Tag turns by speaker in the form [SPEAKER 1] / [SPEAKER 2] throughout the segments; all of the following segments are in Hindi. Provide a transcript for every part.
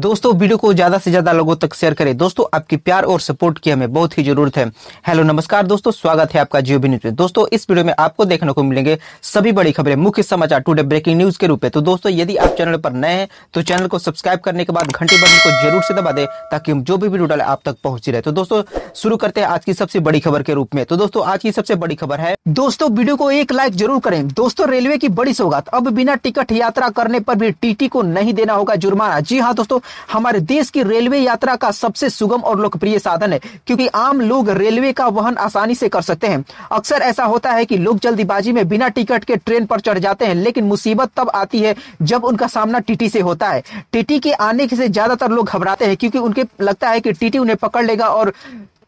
[SPEAKER 1] दोस्तों वीडियो को ज्यादा से ज्यादा लोगों तक शेयर करें दोस्तों आपकी प्यार और सपोर्ट की हमें बहुत ही जरूरत है हेलो नमस्कार दोस्तों स्वागत है आपका जियो न्यूज में दोस्तों इस वीडियो में आपको देखने को मिलेंगे सभी बड़ी खबरें मुख्य समाचार टुडे ब्रेकिंग न्यूज के रूप में तो दोस्तों यदि आप चैनल पर नए हैं तो चैनल को सब्सक्राइब करने के बाद घंटे बटन को जरूर से दबा दे ताकि हम जो भी वीडियो डाले आप तक पहुंच रहे तो दोस्तों शुरू करते हैं आज की सबसे बड़ी खबर के रूप में तो दोस्तों आज की सबसे बड़ी खबर है दोस्तों वीडियो को एक लाइक जरूर करें दोस्तों रेलवे की बड़ी सौगात अब बिना टिकट यात्रा करने पर भी टीटी को नहीं देना होगा जुर्माना जी हाँ दोस्तों हमारे देश की रेलवे यात्रा का सबसे सुगम और लोकप्रिय साधन है क्योंकि आम लोग रेलवे का वहन आसानी से कर सकते हैं अक्सर ऐसा होता है कि लोग जल्दीबाजी में बिना टिकट के ट्रेन पर चढ़ जाते हैं लेकिन मुसीबत तब आती है जब उनका सामना टीटी से होता है टीटी के आने से ज्यादातर लोग घबराते हैं क्योंकि उनके लगता है कि टीटी उन्हें पकड़ लेगा और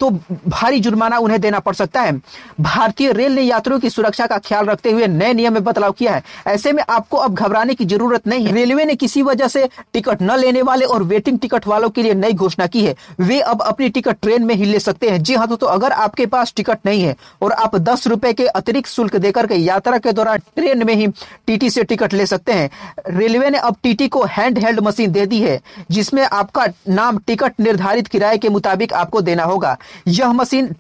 [SPEAKER 1] तो भारी जुर्माना उन्हें देना पड़ सकता है भारतीय रेल ने यात्रियों की सुरक्षा का ख्याल रखते हुए नए नियम में बदलाव किया है ऐसे में आपको अब घबराने की जरूरत नहीं है रेलवे ने किसी वजह से टिकट न लेने वाले और वेटिंग टिकट वालों के लिए नई घोषणा की है वे अब अपनी टिकट ट्रेन में ही ले सकते हैं जी हाँ तो, तो अगर आपके पास टिकट नहीं है और आप दस रुपए के अतिरिक्त शुल्क देकर के यात्रा के दौरान ट्रेन में ही टीटी से टिकट ले सकते हैं रेलवे ने अब टीटी को हैंड हेल्ड मशीन दे दी है जिसमें आपका नाम टिकट निर्धारित किराए के मुताबिक आपको देना होगा यह मशीन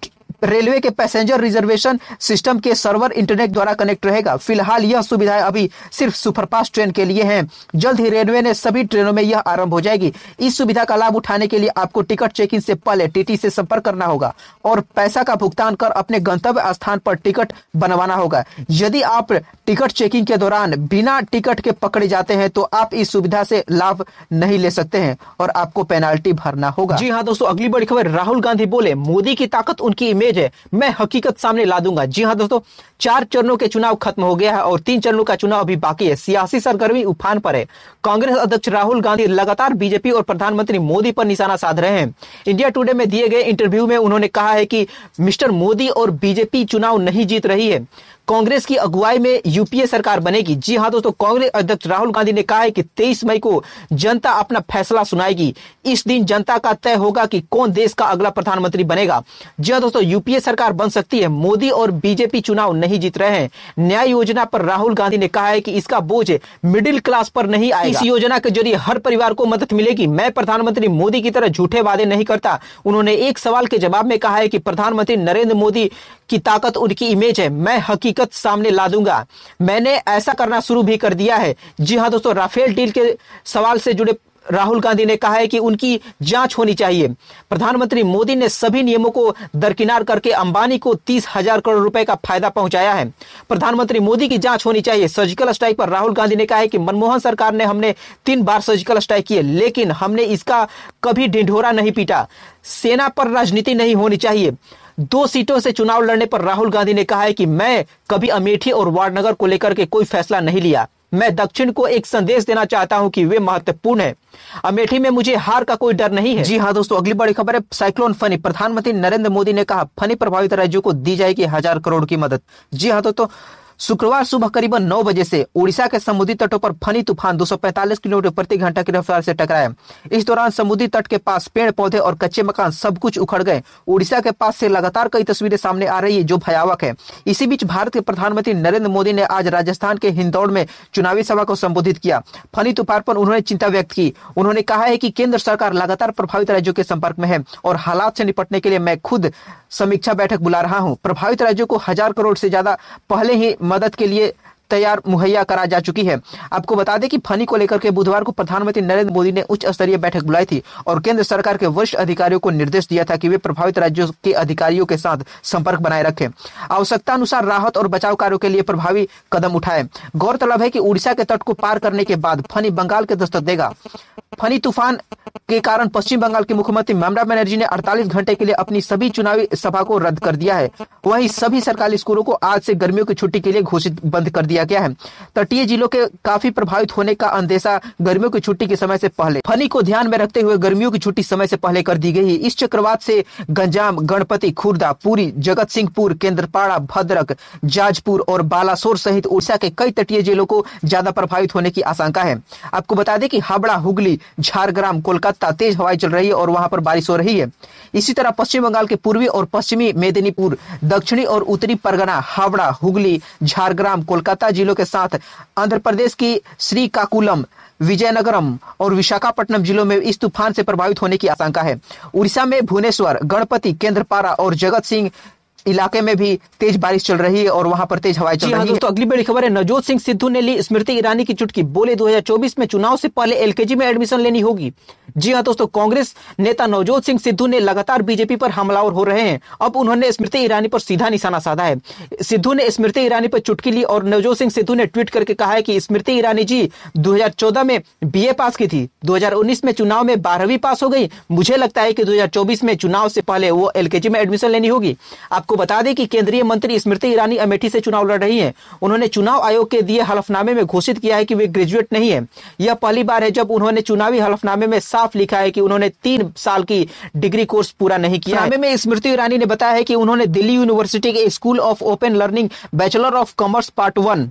[SPEAKER 1] रेलवे के पैसेंजर रिजर्वेशन सिस्टम के सर्वर इंटरनेट द्वारा कनेक्ट रहेगा फिलहाल यह सुविधाएं अभी सिर्फ सुपरफास्ट ट्रेन के लिए हैं जल्द ही रेलवे ने सभी ट्रेनों में यह आरंभ हो जाएगी इस सुविधा का लाभ उठाने के लिए आपको टिकट चेक इन से पहले टीटी से संपर्क करना होगा और पैसा का भुगतान कर अपने गंतव्य स्थान पर टिकट बनवाना होगा यदि आप टिकट चेकिंग के दौरान बिना टिकट के पकड़े जाते हैं तो आप इस सुविधा से लाभ नहीं ले सकते हैं और आपको पेनाल्टी भरना होगा जी हाँ दोस्तों अगली बड़ी खबर राहुल गांधी बोले मोदी की ताकत उनकी इमेज है मैं हकीकत सामने ला दूंगा जी हाँ दोस्तों चार चरणों के चुनाव खत्म हो गया है और तीन चरणों का चुनाव अभी बाकी है सियासी सरगर्मी उफान पर है कांग्रेस अध्यक्ष राहुल गांधी लगातार बीजेपी और प्रधानमंत्री मोदी पर निशाना साध रहे हैं इंडिया टुडे में दिए गए इंटरव्यू में उन्होंने कहा है कि मिस्टर मोदी और बीजेपी चुनाव नहीं जीत रही है कांग्रेस की अगुवाई में यूपीए सरकार बनेगी जी हाँ दोस्तों कांग्रेस अध्यक्ष राहुल गांधी ने कहा है कि 23 मई को जनता अपना फैसला सुनाएगी इस दिन जनता का तय होगा कि कौन देश का अगला प्रधानमंत्री बनेगा जी हाँ दोस्तों यूपीए सरकार बन सकती है मोदी और बीजेपी चुनाव नहीं जीत रहे हैं न्याय योजना पर राहुल गांधी ने कहा है कि इसका बोझ मिडिल क्लास पर नहीं आएगा इस योजना के जरिए हर परिवार को मदद मिलेगी मैं प्रधानमंत्री मोदी की तरह झूठे वादे नहीं करता उन्होंने एक सवाल के जवाब में कहा है कि प्रधानमंत्री नरेंद्र मोदी की ताकत उनकी इमेज है मैं हकीकत सामने ला दूंगा मैंने ऐसा करना शुरू भी कर दिया है जी हाँ दोस्तों राफेल डील के सवाल से जुड़े राहुल गांधी ने कहा है कि उनकी जांच होनी चाहिए प्रधानमंत्री मोदी ने सभी नियमों को दरकिनार करके अंबानी को तीस हजार करोड़ रुपए का फायदा पहुंचाया है प्रधानमंत्री मोदी की जांच होनी चाहिए सर्जिकल स्ट्राइक पर राहुल गांधी ने कहा है कि मनमोहन सरकार ने हमने तीन बार सर्जिकल स्ट्राइक किए लेकिन हमने इसका कभी ढिंढोरा नहीं पीटा सेना पर राजनीति नहीं होनी चाहिए दो सीटों से चुनाव लड़ने पर राहुल गांधी ने कहा है कि मैं कभी अमेठी और वार्डनगर को लेकर के कोई फैसला नहीं लिया मैं दक्षिण को एक संदेश देना चाहता हूं कि वे महत्वपूर्ण है अमेठी में मुझे हार का कोई डर नहीं है जी हाँ दोस्तों अगली बड़ी खबर है साइक्लोन फनी प्रधानमंत्री नरेंद्र मोदी ने कहा फनी प्रभावित राज्यों को दी जाएगी हजार करोड़ की मदद जी हाँ दोस्तों शुक्रवार सुबह करीबन नौ बजे से उड़ीसा के समुद्री तटों पर फनी तूफान 245 किलोमीटर प्रति घंटा की रफ्तार से टकराया इस दौरान समुद्री तट के पास पेड़ पौधे और कच्चे मकान सब कुछ उखड़ गए उड़ीसा के पास से लगातार कई तस्वीरें सामने आ रही है जो भयावक है इसी बीच भारत के प्रधानमंत्री नरेंद्र मोदी ने आज राजस्थान के हिंदौड़ में चुनावी सभा को संबोधित किया फनी तूफान पर उन्होंने चिंता व्यक्त की उन्होंने कहा है कि केंद्र सरकार लगातार प्रभावित राज्यों के संपर्क में है और हालात से निपटने के लिए मैं खुद समीक्षा बैठक बुला रहा हूँ प्रभावित राज्यों को हजार करोड़ से ज्यादा पहले ही मदद के लिए तैयार मुहैया करा जा चुकी है आपको बता दें कि फनी को लेकर के बुधवार को प्रधानमंत्री नरेंद्र मोदी ने उच्च स्तरीय बैठक बुलाई थी और केंद्र सरकार के वरिष्ठ अधिकारियों को निर्देश दिया था कि वे प्रभावित राज्यों के अधिकारियों के साथ संपर्क बनाए रखें आवश्यकता अनुसार राहत और बचाव कार्यो के लिए प्रभावी कदम उठाए गौरतलब है की उड़ीसा के तट को पार करने के बाद फनी बंगाल के दस्तक देगा फनी तूफान के कारण पश्चिम बंगाल के मुख्यमंत्री ममता बनर्जी ने 48 घंटे के लिए अपनी सभी चुनावी सभा को रद्द कर दिया है वहीं सभी सरकारी स्कूलों को आज से गर्मियों की छुट्टी के लिए घोषित बंद कर दिया दिया गया है तटीय जिलों के काफी प्रभावित होने का अंदेशा गर्मियों की छुट्टी के समय से पहले फनी को ध्यान में रखते हुए गर्मियों की छुट्टी समय से पहले कर दी गई है इस चक्रवात से गंजाम गणपति खुर्दा पुरी जगत सिंहपुर केंद्रपाड़ा भद्रक जाजपुर और बालासोर सहित उड़ीसा के कई तटीय जिलों को ज्यादा प्रभावित होने की आशंका है आपको बता दें कि हावड़ा हुगली झारग्राम कोलकाता तेज हवाएं चल रही है और वहां पर बारिश हो रही है इसी तरह पश्चिम बंगाल के पूर्वी और पश्चिमी मेदिनीपुर दक्षिणी और उत्तरी परगना हावड़ा हुगली झारग्राम कोलकाता कोलकाता जिलों के साथ आंध्र प्रदेश की श्रीकाकुलम विजयनगरम और विशाखापट्टनम जिलों में इस तूफान से प्रभावित होने की आशंका है उड़ीसा में भुवनेश्वर गणपति केंद्रपारा और जगत सिंह इलाके में भी तेज बारिश चल रही है और वहां पर तेज हवाएं चल हाँ, रही है तो अगली बड़ी खबर है नवजोत सिंह सिद्धू ने ली स्मृति ईरानी की चुटकी बोले 2024 में चुनाव से पहले एलकेजी में एडमिशन लेनी होगी जी हाँ दोस्तों कांग्रेस नेता नवजोत सिंह सिद्धू ने लगातार बीजेपी पर हमलावर हो रहे हैं अब उन्होंने स्मृति ईरानी पर सीधा निशाना साधा है सिद्धू ने स्मृति ईरानी पर चुटकी ली और नवजोत सिंह सिद्धू ने ट्वीट करके कहा है कि स्मृति ईरानी जी 2014 में बीए पास की थी 2019 में चुनाव में बारहवीं पास हो गई मुझे लगता है कि 2024 में चुनाव से पहले वो एलकेजी में एडमिशन लेनी होगी आपको आपको बता दें कि केंद्रीय मंत्री स्मृति ईरानी अमेठी से चुनाव लड़ रही हैं उन्होंने चुनाव आयोग के दिए हलफनामे में घोषित किया है कि वे ग्रेजुएट नहीं है यह पहली बार है जब उन्होंने चुनावी हलफनामे में साफ लिखा है कि उन्होंने तीन साल की डिग्री कोर्स पूरा नहीं किया हमें में स्मृति ईरानी ने बताया है कि उन्होंने दिल्ली यूनिवर्सिटी के school of open learning bachelor of commerce part one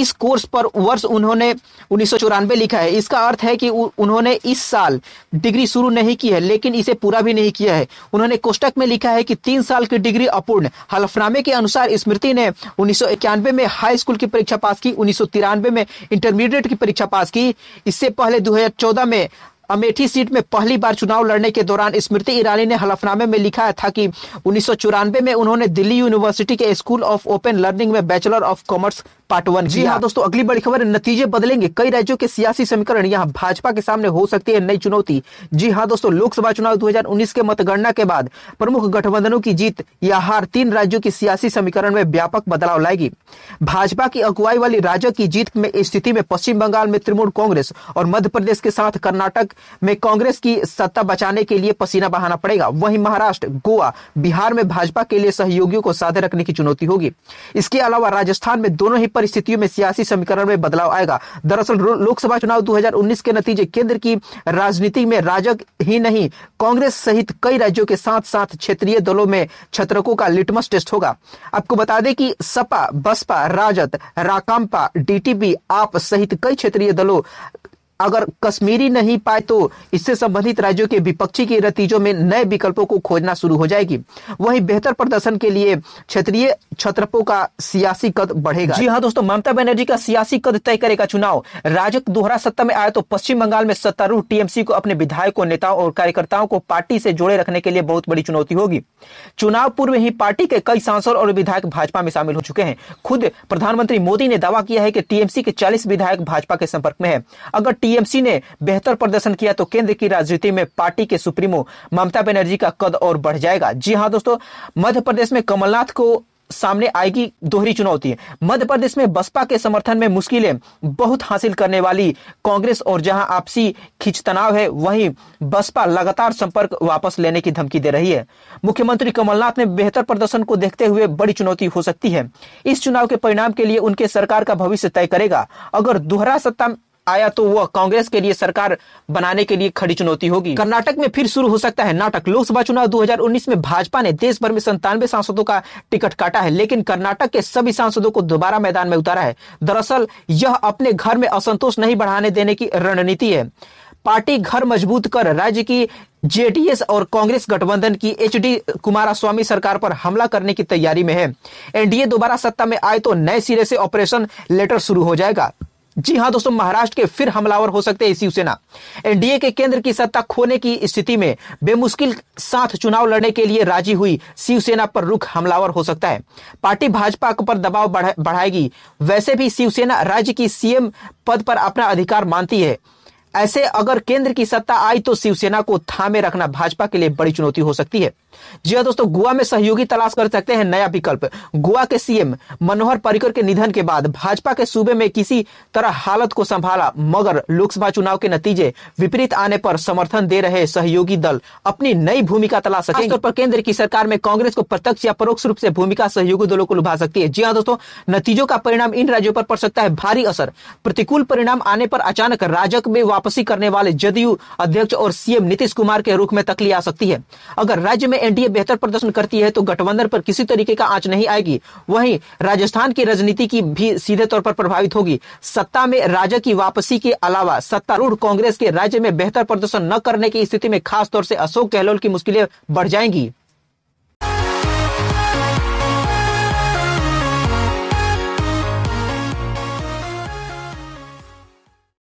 [SPEAKER 1] इस कोर्स पर वर्ष उन्होंने उन्नीस लिखा है इसका अर्थ है कि उन्होंने इस साल डिग्री शुरू नहीं की है लेकिन इसे पूरा भी नहीं किया है उन्होंने कोष्टक में लिखा है कि तीन साल की डिग्री अपूर्ण हलफनामे के अनुसार स्मृति ने उन्नीस में हाई स्कूल की परीक्षा पास की उन्नीस में इंटरमीडिएट की परीक्षा पास की इससे पहले दो में अमेठी सीट में पहली बार चुनाव लड़ने के दौरान स्मृति ईरानी ने हलफनामे में लिखा था कि उन्नीस में उन्होंने दिल्ली यूनिवर्सिटी के स्कूल ऑफ ओपन लर्निंग में bachelor of commerce part one जी हाँ दोस्तों अगली बड़ी खबर नतीजे बदलेंगे कई राज्यों के सियासी समीकरण यहाँ भाजपा के सामने हो सकती है नई चुनौती जी हाँ दोस्तों लोकसभा चुनाव 2019 के मतगणना के बाद प्रमुख गठबंधनों की जीत या हार तीन राज्यों की सियासी समीकरण में व्यापक बदलाव लाएगी भाजपा की अगुवाई वाली राज्य की जीत में स्थिति में पश्चिम बंगाल में तृणमूल कांग्रेस और मध्य प्रदेश के साथ कर्नाटक में कांग्रेस की सत्ता बचाने के लिए पसीना बहाना पड़ेगा वहीं महाराष्ट्र गोवा बिहार में भाजपा के लिए सहयोगियों को साधे रखने की चुनौती होगी इसके अलावा राजस्थान में दोनों ही परिस्थितियों में सियासी समीकरण में बदलाव आएगा दरअसल लोकसभा चुनाव 2019 के नतीजे केंद्र की राजनीति में राजग ही नहीं कांग्रेस सहित कई राज्यों के साथ साथ क्षेत्रीय दलों में छत्रकों का लिटमस टेस्ट होगा आपको बता दें कि सपा बसपा राजद राकांपा डीटीपी आप सहित कई क्षेत्रीय दलों अगर कश्मीरी नहीं पाए तो इससे संबंधित राज्यों के विपक्षी के नतीजों में नए विकल्पों को खोजना शुरू हो जाएगी वहीं बेहतर प्रदर्शन के लिए क्षेत्रीय छत्रपों का सियासी कद बढ़ेगा जी हाँ दोस्तों ममता बनर्जी का सियासी कद तय करेगा चुनाव राजग दोहरा सत्ता में आए तो पश्चिम बंगाल में सत्तारूढ़ टीएमसी को अपने विधायकों नेताओं और कार्यकर्ताओं को पार्टी से जोड़े रखने के लिए बहुत बड़ी चुनौती होगी चुनाव पूर्व ही पार्टी के कई सांसद और विधायक भाजपा में शामिल हो चुके हैं खुद प्रधानमंत्री मोदी ने दावा किया है कि टीएमसी के चालीस विधायक भाजपा के संपर्क में है अगर टीएमसी ने बेहतर प्रदर्शन किया तो केंद्र की राजनीति में पार्टी के सुप्रीमो ममता बनर्जी का कद और बढ़ जाएगा जी हाँ दोस्तों मध्य प्रदेश में कमलनाथ को सामने आएगी दोहरी चुनौती मध्य प्रदेश में बसपा के समर्थन में मुश्किलें बहुत हासिल करने वाली कांग्रेस और जहां आपसी तनाव है वहीं बसपा लगातार संपर्क वापस लेने की धमकी दे रही है मुख्यमंत्री कमलनाथ में बेहतर प्रदर्शन को देखते हुए बड़ी चुनौती हो सकती है इस चुनाव के परिणाम के लिए उनके सरकार का भविष्य तय करेगा अगर दोहरा सत्ता आया तो वह कांग्रेस के लिए सरकार बनाने के लिए खड़ी चुनौती होगी कर्नाटक में फिर शुरू हो सकता है नाटक लोकसभा चुनाव 2019 में भाजपा ने देश भर में संतानवे सांसदों का टिकट काटा है लेकिन कर्नाटक के सभी सांसदों को दोबारा मैदान में उतारा है दरअसल यह अपने घर में असंतोष नहीं बढ़ाने देने की रणनीति है पार्टी घर मजबूत कर राज्य की जेडीएस और कांग्रेस गठबंधन की एच डी कुमारास्वामी सरकार पर हमला करने की तैयारी में है एनडीए दोबारा सत्ता में आए तो नए सिरे से ऑपरेशन लेटर शुरू हो जाएगा जी हाँ दोस्तों महाराष्ट्र के फिर हमलावर हो सकते हैं शिवसेना एनडीए के केंद्र की सत्ता खोने की स्थिति में बेमुश्किल साथ चुनाव लड़ने के लिए राजी हुई शिवसेना पर रुख हमलावर हो सकता है पार्टी भाजपा पर दबाव बढ़ाएगी वैसे भी शिवसेना राज्य की सीएम पद पर अपना अधिकार मानती है ऐसे अगर केंद्र की सत्ता आई तो शिवसेना को थामे रखना भाजपा के लिए बड़ी चुनौती हो सकती है जी हाँ दोस्तों गोवा में सहयोगी तलाश कर सकते हैं नया विकल्प गोवा के सीएम मनोहर पर्रिकर के निधन के बाद भाजपा के सूबे में किसी तरह हालत को संभाला मगर लोकसभा चुनाव के नतीजे विपरीत आने पर समर्थन दे रहे सहयोगी दल अपनी नई भूमिका तलाश सकते हैं केंद्र की सरकार में कांग्रेस को प्रत्यक्ष या परोक्ष रूप से भूमिका सहयोगी दलों को लुभा सकती है जी हाँ दोस्तों नतीजों का परिणाम इन राज्यों पर पड़ सकता है भारी असर प्रतिकूल परिणाम आने पर अचानक राजक में वापसी करने वाले जदयू अध्यक्ष और सीएम नीतीश कुमार के रुख में तकली आ सकती है अगर राज्य में एनडीए बेहतर प्रदर्शन करती है तो गठबंधन पर किसी तरीके का आंच नहीं आएगी वहीं राजस्थान की राजनीति की भी सीधे तौर पर प्रभावित होगी सत्ता में राजा की वापसी के अलावा सत्तारूढ़ कांग्रेस के राज्य में बेहतर प्रदर्शन न करने की स्थिति में खासतौर से अशोक गहलोत की मुश्किलें बढ़ जाएंगी